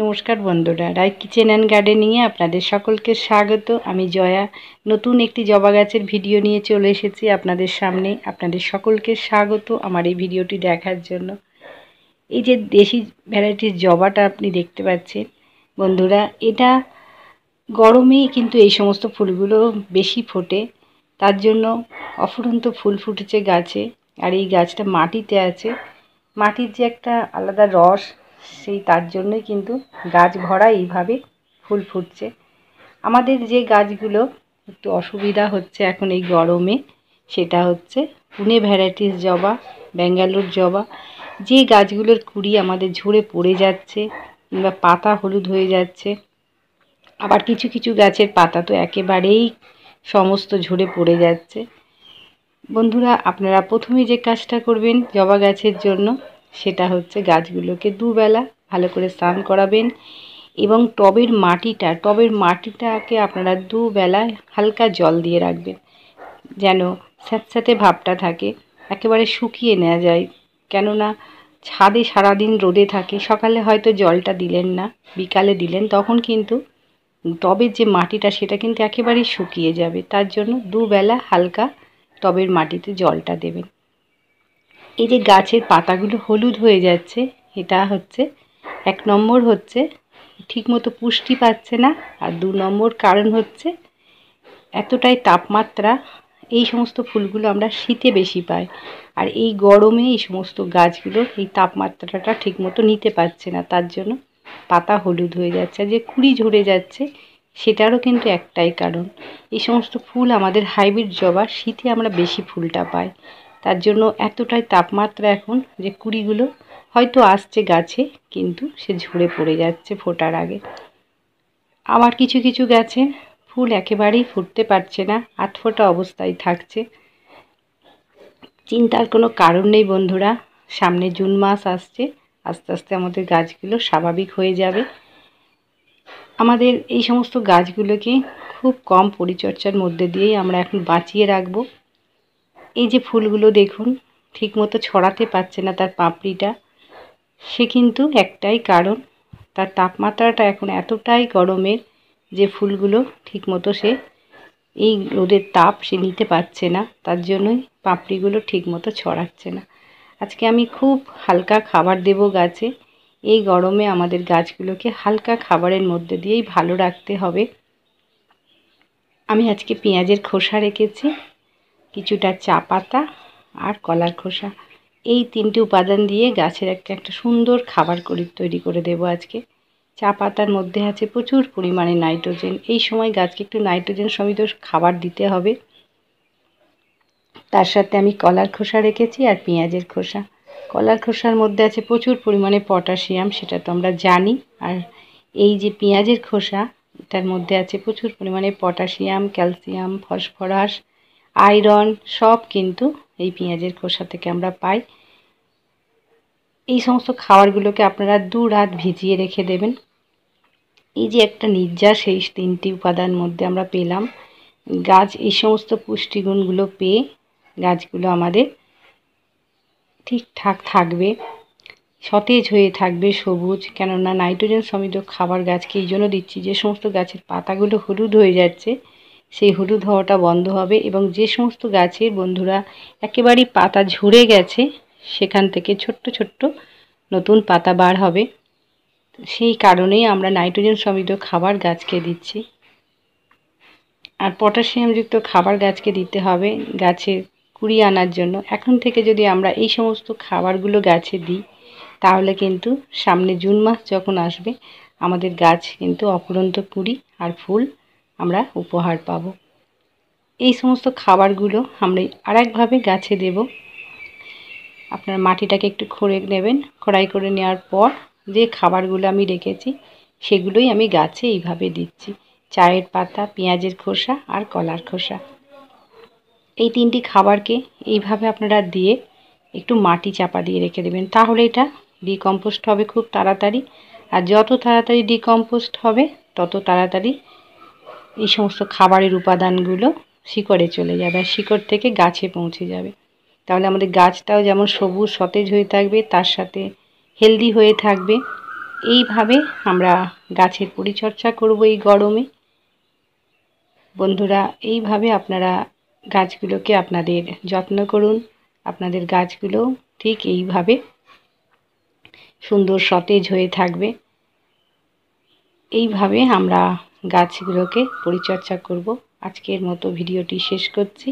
নমস্কার বন্ধুরা রায় kitchen and গার্ডেনিংয়ে আপনাদের সকলকে স্বাগত আমি জয়া নতুন একটি জবা গাছের ভিডিও নিয়ে চলে এসেছি আপনাদের সামনে আপনাদের সকলকে স্বাগত আমার এই ভিডিওটি দেখার জন্য এই যে দেশি ভ্যারাইটির জবাটা আপনি দেখতে পাচ্ছেন বন্ধুরা এটা গরমে কিন্তু এই সমস্ত ফুলগুলো বেশি ফোটে তার জন্য অফুরন্ত ফুল ফুটেছে গাছে আর এই গাছটা মাটিতে আছে মাটির যে একটা আলাদা রস সেই তার জন্যই কিন্তু গাছ ভরা এইভাবে ফুল ফুটছে আমাদের যে গাছগুলো একটু অসুবিধা হচ্ছে এখন এই গরমে সেটা হচ্ছে পুনে ভ্যারাইটিস জবা ব্যাঙ্গালোর জবা যে গাছগুলোর কুড়ি আমাদের ঝরে পড়ে যাচ্ছে কিংবা পাতা হলুদ হয়ে যাচ্ছে আবার কিছু কিছু গাছের পাতা তো একেবারেই সমস্ত ঝরে পড়ে যাচ্ছে বন্ধুরা আপনারা প্রথমে যে কাজটা করবেন জবা গাছের জন্য সেটা হচ্ছে গাছগুলোকে দুবেলা ভালো করে স্নান করাবেন এবং টবের মাটিটা টবের মাটিটাকে আপনারা দুবেলা হালকা জল দিয়ে রাখবেন যেন স্যাঁতস্যাঁতে ভাবটা থাকে একেবারে শুকিয়ে নেওয়া যায় কেননা ছাদে সারাদিন রোদে থাকে সকালে হয়তো জলটা দিলেন না বিকালে দিলেন তখন কিন্তু টবের যে মাটিটা সেটা কিন্তু একেবারেই শুকিয়ে যাবে তার জন্য দুবেলা হালকা টবের মাটিতে জলটা দেবেন এই যে গাছের পাতাগুলো হলুদ হয়ে যাচ্ছে এটা হচ্ছে এক নম্বর হচ্ছে ঠিকমতো পুষ্টি পাচ্ছে না আর দু নম্বর কারণ হচ্ছে এতটাই তাপমাত্রা এই সমস্ত ফুলগুলো আমরা শীতে বেশি পাই আর এই গরমে এই সমস্ত গাছগুলো এই তাপমাত্রাটা ঠিকমতো নিতে পারছে না তার জন্য পাতা হলুদ হয়ে যাচ্ছে আর যে কুড়ি ঝরে যাচ্ছে সেটারও কিন্তু একটাই কারণ এই সমস্ত ফুল আমাদের হাইব্রিড জবা শীতে আমরা বেশি ফুলটা পাই তার জন্য এতটাই তাপমাত্রা এখন যে কুড়িগুলো হয়তো আসছে গাছে কিন্তু সে ঝরে পড়ে যাচ্ছে ফোটার আগে আবার কিছু কিছু গাছে ফুল একেবারেই ফুটতে পারছে না আটফোটা অবস্থায় থাকছে চিন্তার কোনো কারণ নেই বন্ধুরা সামনে জুন মাস আসছে আস্তে আস্তে আমাদের গাছগুলো স্বাভাবিক হয়ে যাবে আমাদের এই সমস্ত গাছগুলোকে খুব কম পরিচর্যার মধ্যে দিয়েই আমরা এখন বাঁচিয়ে রাখবো এই যে ফুলগুলো দেখুন ঠিকমতো ছড়াতে পারছে না তার পাপড়িটা সে কিন্তু একটাই কারণ তার তাপমাত্রাটা এখন এতটাই গরমের যে ফুলগুলো ঠিকমতো সে এই রোদের তাপ সে নিতে পারছে না তার জন্যই পাপড়িগুলো ঠিকমতো ছড়াচ্ছে না আজকে আমি খুব হালকা খাবার দেব গাছে এই গরমে আমাদের গাছগুলোকে হালকা খাবারের মধ্যে দিয়েই ভালো রাখতে হবে আমি আজকে পেঁয়াজের খোসা রেখেছি কিছুটা চা পাতা আর কলার খোসা এই তিনটি উপাদান দিয়ে গাছের একটা একটা সুন্দর খাবার করি তৈরি করে দেব আজকে চা পাতার মধ্যে আছে প্রচুর পরিমাণে নাইট্রোজেন এই সময় গাছকে একটু নাইট্রোজেন সমিত খাবার দিতে হবে তার সাথে আমি কলার খোসা রেখেছি আর পেঁয়াজের খোসা কলার খোসার মধ্যে আছে প্রচুর পরিমাণে পটাশিয়াম সেটা তো আমরা জানি আর এই যে পেঁয়াজের খোসা এটার মধ্যে আছে প্রচুর পরিমাণে পটাশিয়াম ক্যালসিয়াম ফসফরাস আয়রন সব কিন্তু এই পেঁয়াজের খোসা থেকে আমরা পাই এই সমস্ত খাবারগুলোকে আপনারা দু রাত ভিজিয়ে রেখে দেবেন এই যে একটা নির্যাস এই তিনটি উপাদান মধ্যে আমরা পেলাম গাছ এই সমস্ত পুষ্টিগুণগুলো পেয়ে গাছগুলো আমাদের ঠিকঠাক থাকবে সতেজ হয়ে থাকবে সবুজ কেননা নাইট্রোজেন সমৃদ্ধ খাবার গাছকে এই জন্য দিচ্ছি যে সমস্ত গাছের পাতাগুলো হলুদ হয়ে যাচ্ছে সেই হলুদ হওয়াটা বন্ধ হবে এবং যে সমস্ত গাছের বন্ধুরা একেবারেই পাতা ঝরে গেছে সেখান থেকে ছোট্ট ছোট্ট নতুন পাতা বার হবে সেই কারণেই আমরা নাইট্রোজেন সমৃদ্ধ খাবার গাছকে দিচ্ছি আর পটাশিয়ামযুক্ত খাবার গাছকে দিতে হবে গাছের কুড়ি আনার জন্য এখন থেকে যদি আমরা এই সমস্ত খাবারগুলো গাছে দিই তাহলে কিন্তু সামনে জুন মাস যখন আসবে আমাদের গাছ কিন্তু অপুরন্ত কুড়ি আর ফুল আমরা উপহার পাব এই সমস্ত খাবারগুলো আমরা আরেকভাবে গাছে দেব আপনার মাটিটাকে একটু খড়ে নেবেন খড়াই করে নেওয়ার পর যে খাবারগুলো আমি রেখেছি সেগুলোই আমি গাছে এইভাবে দিচ্ছি চায়ের পাতা পেঁয়াজের খোসা আর কলার খোসা এই তিনটি খাবারকে এইভাবে আপনারা দিয়ে একটু মাটি চাপা দিয়ে রেখে দেবেন তাহলে এটা ডিকম্পোস্ট হবে খুব তাড়াতাড়ি আর যত তাড়াতাড়ি ডিকম্পোস্ট হবে তত তাড়াতাড়ি এই সমস্ত খাবারের উপাদানগুলো শিকড়ে চলে যাবে আর শিকড় থেকে গাছে পৌঁছে যাবে তাহলে আমাদের গাছটাও যেমন সবুজ সতেজ হয়ে থাকবে তার সাথে হেলদি হয়ে থাকবে এইভাবে আমরা গাছের পরিচর্যা করব এই গরমে বন্ধুরা এইভাবে আপনারা গাছগুলোকে আপনাদের যত্ন করুন আপনাদের গাছগুলো ঠিক এইভাবে সুন্দর সতেজ হয়ে থাকবে এইভাবে আমরা গাছগুলোকে পরিচর্যা করব আজকের মতো ভিডিওটি শেষ করছি